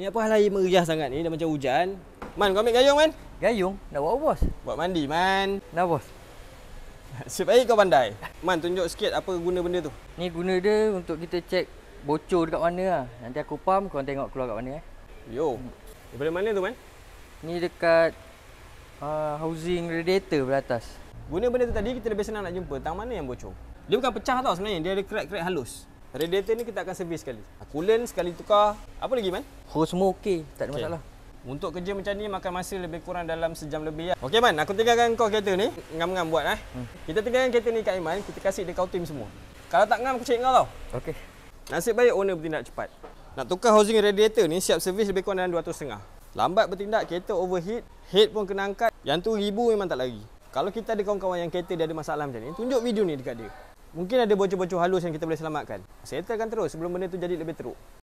Ni apa hal air meriah sangat ni Dah macam hujan Man kau ambil gayung man Gayung? Dah buat apa bos? Buat mandi man Dah bos Nasib baik kau pandai Man tunjuk sikit apa guna benda tu Ni guna dia untuk kita cek Bocor dekat mana lah Nanti aku pump kau tengok keluar kat mana eh Yo Daripada mana tu man? Ni dekat uh, Housing radiator beratas Guna benda tu tadi Kita lebih senang nak jumpa Tang mana yang bocor Dia bukan pecah tau sebenarnya Dia ada krek-krek halus Radiator ni kita akan servis sekali. Coolant sekali tukar. Apa lagi man? Oh semua okey. Tak ada okay. masalah. Untuk kerja macam ni makan masa lebih kurang dalam sejam lebih lah. Okey man, aku tinggalkan kau kereta ni. Ngam-ngam buat eh. Hmm. Kita tinggalkan kereta ni kat Iman, kita kasih dia kau tim semua. Kalau tak ngam aku cek kau tau. Okey. Nasib baik owner bertindak cepat. Nak tukar housing radiator ni siap servis lebih kurang dalam 200 setengah. Lambat bertindak kereta overheat, heat pun kena angkat. Yang tu ribu memang tak lari. Kalau kita ada kawan-kawan yang kereta dia ada masalah macam ni, tunjuk video ni dekat dia. Mungkin ada bocor-bocor halus yang kita boleh selamatkan. Saya Settlekan terus sebelum benda tu jadi lebih teruk.